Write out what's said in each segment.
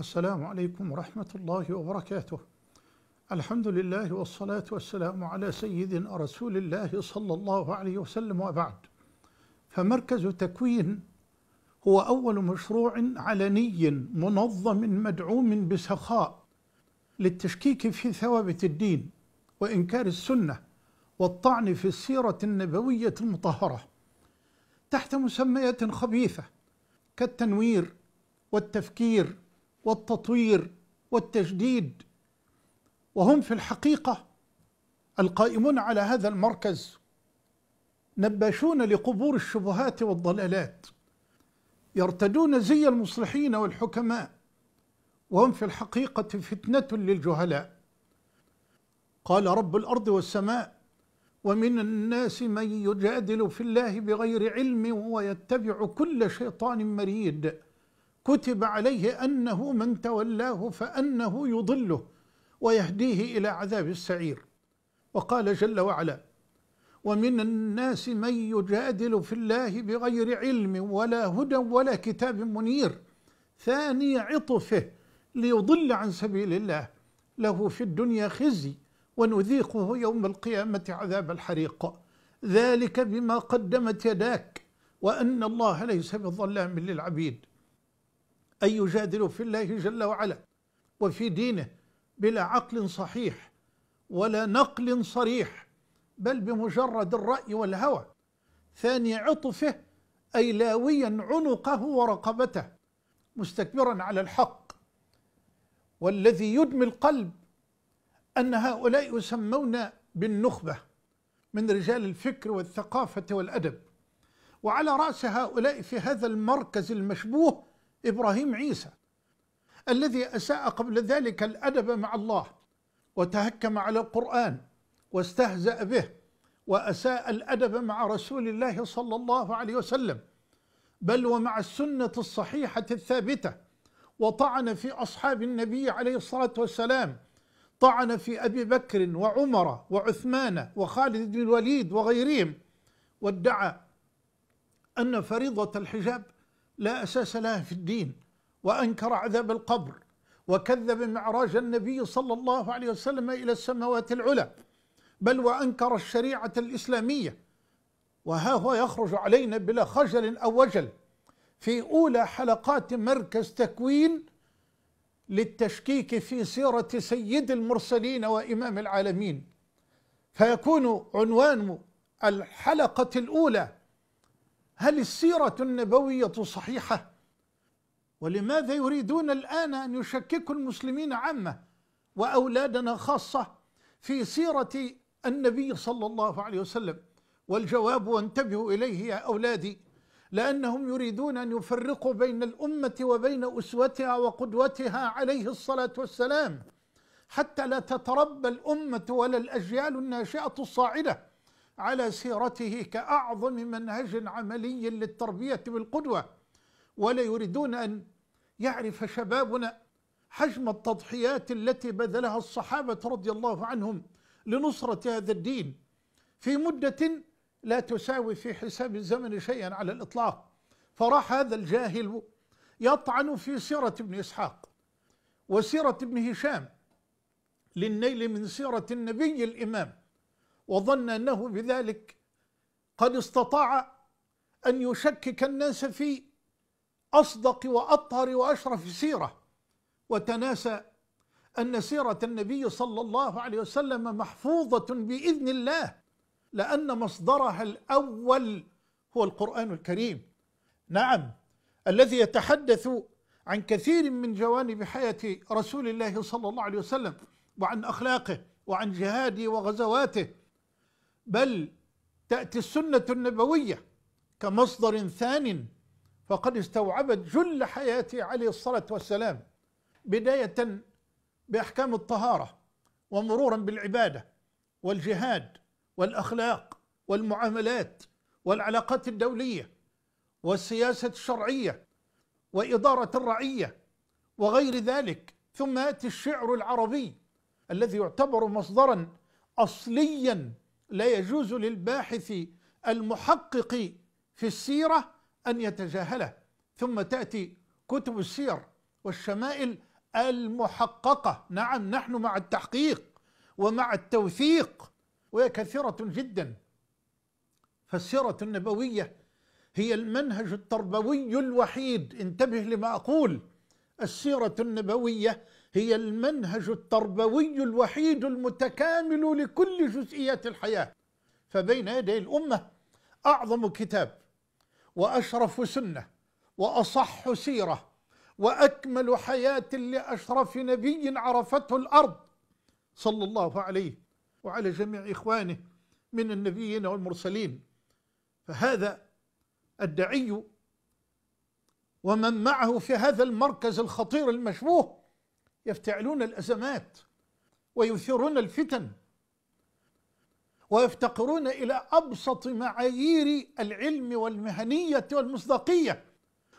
السلام عليكم ورحمة الله وبركاته الحمد لله والصلاة والسلام على سيدنا رسول الله صلى الله عليه وسلم وبعد فمركز تكوين هو أول مشروع علني منظم مدعوم بسخاء للتشكيك في ثوابت الدين وإنكار السنة والطعن في السيرة النبوية المطهرة تحت مسميات خبيثة كالتنوير والتفكير والتطوير والتجديد وهم في الحقيقه القائمون على هذا المركز نباشون لقبور الشبهات والضلالات يرتدون زي المصلحين والحكماء وهم في الحقيقه فتنه للجهلاء قال رب الارض والسماء ومن الناس من يجادل في الله بغير علم ويتبع كل شيطان مريد كتب عليه أنه من تولاه فأنه يضله ويهديه إلى عذاب السعير وقال جل وعلا ومن الناس من يجادل في الله بغير علم ولا هدى ولا كتاب منير ثاني عطفه ليضل عن سبيل الله له في الدنيا خزي ونذيقه يوم القيامة عذاب الحريق ذلك بما قدمت يداك وأن الله ليس بظلام للعبيد أن يجادلوا في الله جل وعلا وفي دينه بلا عقل صحيح ولا نقل صريح بل بمجرد الرأي والهوى ثاني عطفه أي لاويا عنقه ورقبته مستكبرا على الحق والذي يدمي القلب أن هؤلاء يسمون بالنخبة من رجال الفكر والثقافة والأدب وعلى رأس هؤلاء في هذا المركز المشبوه إبراهيم عيسى الذي أساء قبل ذلك الأدب مع الله وتهكم على القرآن واستهزأ به وأساء الأدب مع رسول الله صلى الله عليه وسلم بل ومع السنة الصحيحة الثابتة وطعن في أصحاب النبي عليه الصلاة والسلام طعن في أبي بكر وعمر وعثمان وخالد بن الوليد وغيرهم وادعى أن فريضة الحجاب لا أساس لها في الدين وأنكر عذاب القبر وكذب معراج النبي صلى الله عليه وسلم إلى السماوات العلى بل وأنكر الشريعة الإسلامية وها هو يخرج علينا بلا خجل أو وجل في أولى حلقات مركز تكوين للتشكيك في سيرة سيد المرسلين وإمام العالمين فيكون عنوان الحلقة الأولى هل السيرة النبوية صحيحة؟ ولماذا يريدون الآن أن يشككوا المسلمين عامة وأولادنا خاصة في سيرة النبي صلى الله عليه وسلم والجواب وانتبهوا إليه يا أولادي لأنهم يريدون أن يفرقوا بين الأمة وبين أسوتها وقدوتها عليه الصلاة والسلام حتى لا تتربى الأمة ولا الأجيال الناشئة الصاعدة على سيرته كأعظم منهج عملي للتربية بالقدوة ولا يريدون أن يعرف شبابنا حجم التضحيات التي بذلها الصحابة رضي الله عنهم لنصرة هذا الدين في مدة لا تساوي في حساب الزمن شيئا على الإطلاق فراح هذا الجاهل يطعن في سيرة ابن إسحاق وسيرة ابن هشام للنيل من سيرة النبي الإمام وظن أنه بذلك قد استطاع أن يشكك الناس في أصدق وأطهر وأشرف سيرة وتناسى أن سيرة النبي صلى الله عليه وسلم محفوظة بإذن الله لأن مصدرها الأول هو القرآن الكريم نعم الذي يتحدث عن كثير من جوانب حياة رسول الله صلى الله عليه وسلم وعن أخلاقه وعن جهاده وغزواته بل تأتي السنة النبوية كمصدر ثان فقد استوعبت جل حياته عليه الصلاة والسلام بداية بأحكام الطهارة ومرورا بالعبادة والجهاد والأخلاق والمعاملات والعلاقات الدولية والسياسة الشرعية وإدارة الرعية وغير ذلك ثم يأتي الشعر العربي الذي يعتبر مصدرا أصليا لا يجوز للباحث المحقق في السيرة أن يتجاهله ثم تأتي كتب السير والشمائل المحققة نعم نحن مع التحقيق ومع التوثيق وهي كثيرة جدا فالسيرة النبوية هي المنهج التربوي الوحيد انتبه لما أقول السيرة النبوية هي المنهج التربوي الوحيد المتكامل لكل جزئيات الحياة فبين يدي الأمة أعظم كتاب وأشرف سنة وأصح سيرة وأكمل حياة لأشرف نبي عرفته الأرض صلى الله عليه وعلى جميع إخوانه من النبيين والمرسلين فهذا الدعي ومن معه في هذا المركز الخطير المشبوه يفتعلون الأزمات ويثيرون الفتن ويفتقرون إلى أبسط معايير العلم والمهنية والمصداقية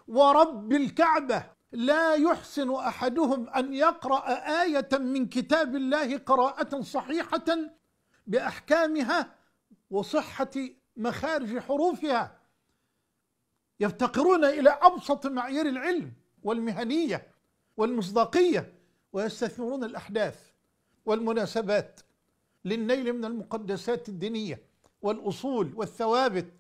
ورب الكعبة لا يحسن أحدهم أن يقرأ آية من كتاب الله قراءة صحيحة بأحكامها وصحة مخارج حروفها يفتقرون إلى أبسط معايير العلم والمهنية والمصداقية ويستثمرون الأحداث والمناسبات للنيل من المقدسات الدينية والأصول والثوابت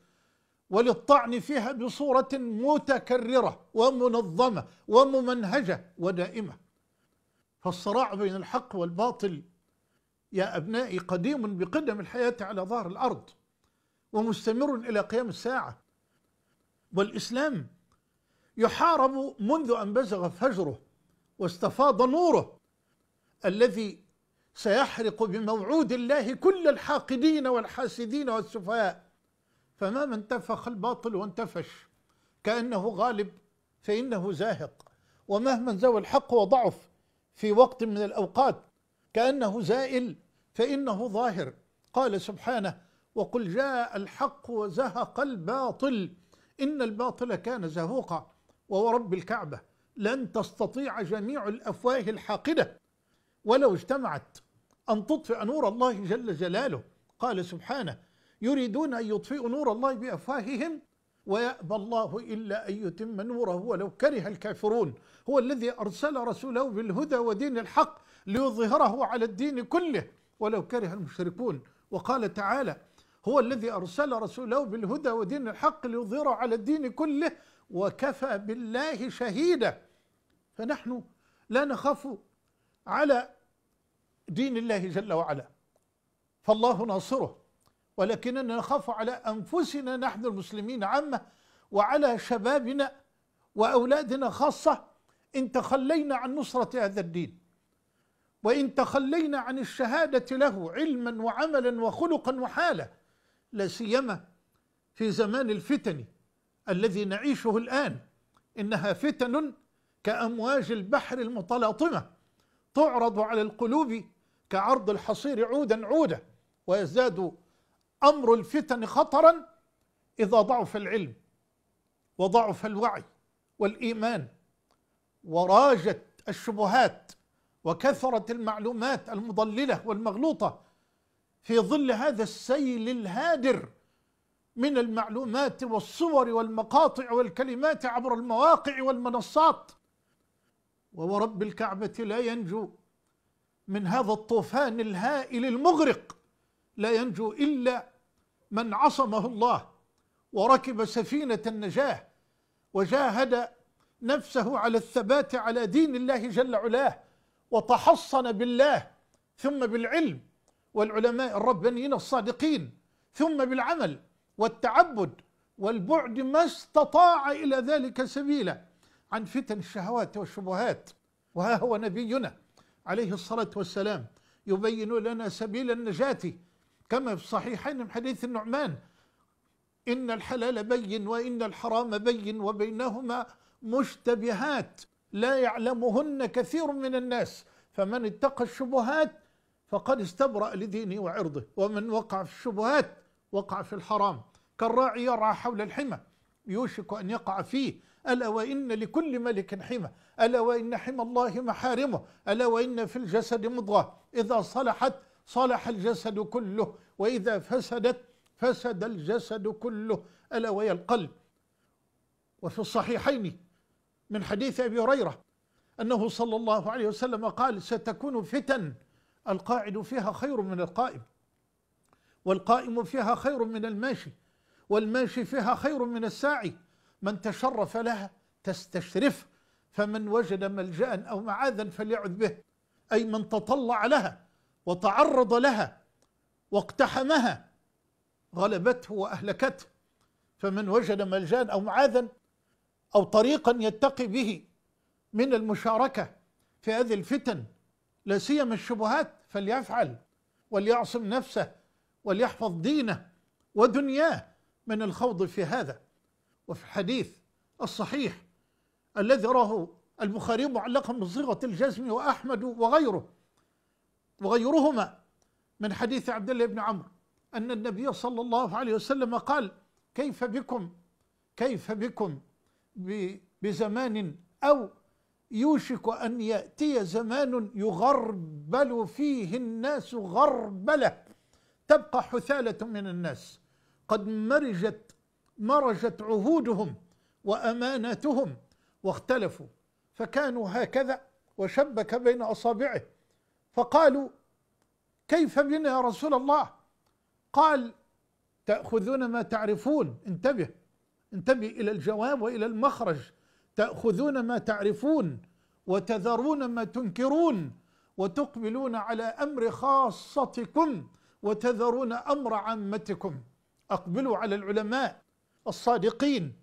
وللطعن فيها بصورة متكررة ومنظمة وممنهجة ودائمة فالصراع بين الحق والباطل يا أبنائي قديم بقدم الحياة على ظهر الأرض ومستمر إلى قيام الساعة والإسلام يحارب منذ أن بزغ فجره واستفاض نوره الذي سيحرق بموعود الله كل الحاقدين والحاسدين والسفهاء فما من تفخ الباطل وانتفش كأنه غالب فإنه زاهق ومهما زوى الحق وضعف في وقت من الأوقات كأنه زائل فإنه ظاهر قال سبحانه وقل جاء الحق وزهق الباطل إن الباطل كان زهوقا وورب الكعبة لن تستطيع جميع الافواه الحاقده ولو اجتمعت ان تطفئ نور الله جل جلاله قال سبحانه يريدون ان يطفئوا نور الله بافواههم ويأبى الله إلا أن يتم نوره ولو كره الكافرون هو الذي أرسل رسوله بالهدى ودين الحق ليظهره على الدين كله ولو كره المشركون وقال تعالى هو الذي أرسل رسوله بالهدى ودين الحق ليظهره على الدين كله وكفى بالله شهيدا فنحن لا نخاف على دين الله جل وعلا فالله ناصره ولكننا نخاف على انفسنا نحن المسلمين عامه وعلى شبابنا واولادنا خاصه ان تخلينا عن نصره هذا الدين وان تخلينا عن الشهاده له علما وعملا وخلقا وحاله لا سيما في زمان الفتن الذي نعيشه الان انها فتن كأمواج البحر المتلاطمة تعرض على القلوب كعرض الحصير عودا عودا ويزداد أمر الفتن خطرا إذا ضعف العلم وضعف الوعي والإيمان وراجت الشبهات وكثرت المعلومات المضللة والمغلوطة في ظل هذا السيل الهادر من المعلومات والصور والمقاطع والكلمات عبر المواقع والمنصات ورب الكعبة لا ينجو من هذا الطوفان الهائل المغرق لا ينجو إلا من عصمه الله وركب سفينة النجاة وجاهد نفسه على الثبات على دين الله جل علاه وتحصن بالله ثم بالعلم والعلماء الربانيين الصادقين ثم بالعمل والتعبد والبعد ما استطاع إلى ذلك سبيلا عن فتن الشهوات والشبهات وها هو نبينا عليه الصلاة والسلام يبين لنا سبيل النجاة كما في الصحيحين من حديث النعمان إن الحلال بين وإن الحرام بين وبينهما مشتبهات لا يعلمهن كثير من الناس فمن اتقى الشبهات فقد استبرأ لدينه وعرضه ومن وقع في الشبهات وقع في الحرام كالراعي يرعى حول الحمى يوشك أن يقع فيه ألا وإن لكل ملك حمى ألا وإن حمى الله محارمه ألا وإن في الجسد مضغة إذا صلحت صلح الجسد كله وإذا فسدت فسد الجسد كله ألا وهي القلب وفي الصحيحين من حديث أبي هريرة أنه صلى الله عليه وسلم قال ستكون فتن القاعد فيها خير من القائم والقائم فيها خير من الماشي والماشي فيها خير من الساعي من تشرف لها تستشرفه فمن وجد ملجا او معاذا فليعذ به اي من تطلع لها وتعرض لها واقتحمها غلبته واهلكته فمن وجد ملجا او معاذا او طريقا يتقي به من المشاركه في هذه الفتن لا سيما الشبهات فليفعل وليعصم نفسه وليحفظ دينه ودنياه من الخوض في هذا وفي الحديث الصحيح الذي راه البخاري معلقا بصيغة الجزم وأحمد وغيره وغيرهما من حديث عبد الله بن عمرو أن النبي صلى الله عليه وسلم قال كيف بكم كيف بكم بزمان أو يوشك أن يأتي زمان يغربل فيه الناس غربلة تبقى حثالة من الناس قد مرجت مرجت عهودهم واماناتهم واختلفوا فكانوا هكذا وشبك بين اصابعه فقالوا كيف بنا يا رسول الله قال تاخذون ما تعرفون انتبه انتبه الى الجواب والى المخرج تاخذون ما تعرفون وتذرون ما تنكرون وتقبلون على امر خاصتكم وتذرون امر عامتكم اقبلوا على العلماء الصادقين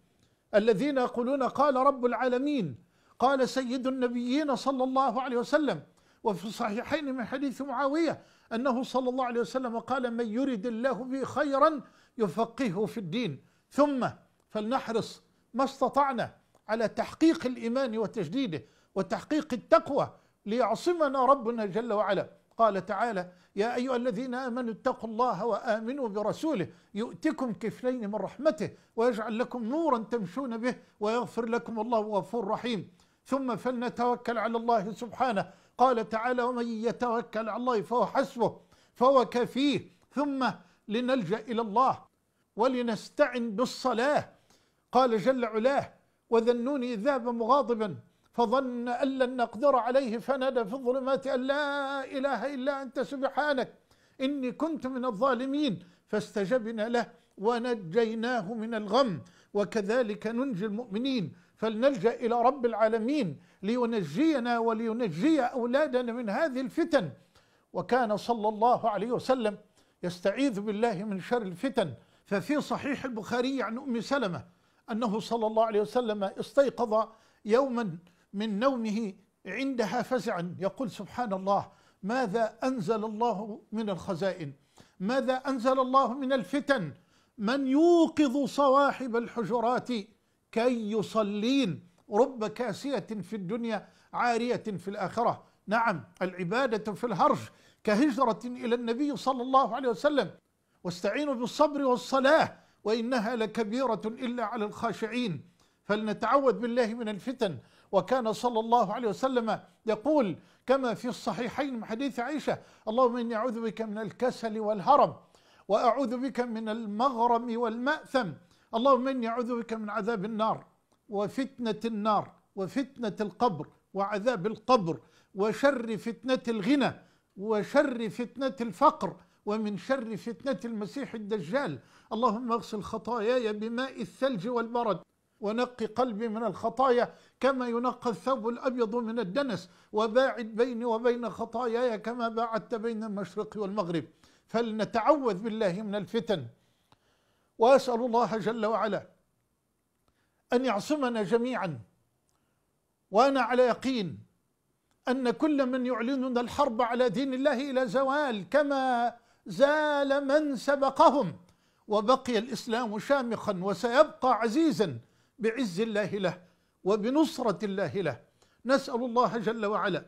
الذين يقولون قال رب العالمين قال سيد النبيين صلى الله عليه وسلم وفي الصحيحين من حديث معاوية أنه صلى الله عليه وسلم قال من يرد الله به خيرا يفقهه في الدين ثم فلنحرص ما استطعنا على تحقيق الإيمان وتجديده وتحقيق التقوى ليعصمنا ربنا جل وعلا قال تعالى يا أيها الذين آمنوا اتقوا الله وآمنوا برسوله يؤتكم كفلين من رحمته ويجعل لكم نورا تمشون به ويغفر لكم الله غفور رحيم ثم فلنتوكل على الله سبحانه قال تعالى ومن يتوكل على الله فهو حسبه فهو كفيه ثم لنلجأ إلى الله ولنستعن بالصلاة قال جل علاه وذنوني ذاب مغاضبا فظن أن لن نقدر عليه فنادى في الظلمات أن لا إله إلا أنت سبحانك إني كنت من الظالمين فاستجبنا له ونجيناه من الغم وكذلك ننجي المؤمنين فلنلجأ إلى رب العالمين لينجينا ولينجي أولادنا من هذه الفتن وكان صلى الله عليه وسلم يستعيذ بالله من شر الفتن ففي صحيح البخاري عن أم سلمة أنه صلى الله عليه وسلم استيقظ يوما من نومه عندها فزعا يقول سبحان الله ماذا أنزل الله من الخزائن ماذا أنزل الله من الفتن من يوقظ صواحب الحجرات كي يصلين رب كاسية في الدنيا عارية في الآخرة نعم العبادة في الهرج كهجرة إلى النبي صلى الله عليه وسلم واستعينوا بالصبر والصلاة وإنها لكبيرة إلا على الخاشعين فلنتعوذ بالله من الفتن وكان صلى الله عليه وسلم يقول كما في الصحيحين من حديث عائشة اللهم إني أعوذ بك من الكسل والهرم وأعوذ بك من المغرم والمأثم اللهم إني أعوذ بك من عذاب النار وفتنة النار وفتنة القبر وعذاب القبر وشر فتنة الغنى وشر فتنة الفقر ومن شر فتنة المسيح الدجال اللهم اغسل خطاياي بماء الثلج والبرد ونق قلبي من الخطايا كما ينقى الثوب الأبيض من الدنس وباعد بيني وبين خطاياي كما باعدت بين المشرق والمغرب فلنتعوذ بالله من الفتن وأسأل الله جل وعلا أن يعصمنا جميعا وأنا على يقين أن كل من يعلننا الحرب على دين الله إلى زوال كما زال من سبقهم وبقي الإسلام شامخا وسيبقى عزيزا بعز الله له وبنصرة الله له نسأل الله جل وعلا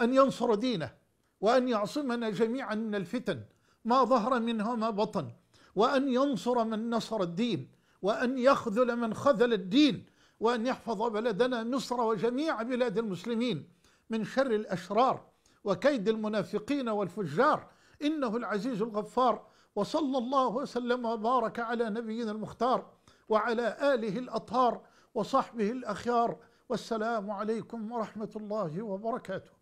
أن ينصر دينه وأن يعصمنا جميعا من الفتن ما ظهر منها ما بطن وأن ينصر من نصر الدين وأن يخذل من خذل الدين وأن يحفظ بلدنا مصر وجميع بلاد المسلمين من شر الأشرار وكيد المنافقين والفجار إنه العزيز الغفار وصلى الله وسلم وبارك على نبينا المختار وعلى آله الأطهار وصحبه الأخيار والسلام عليكم ورحمة الله وبركاته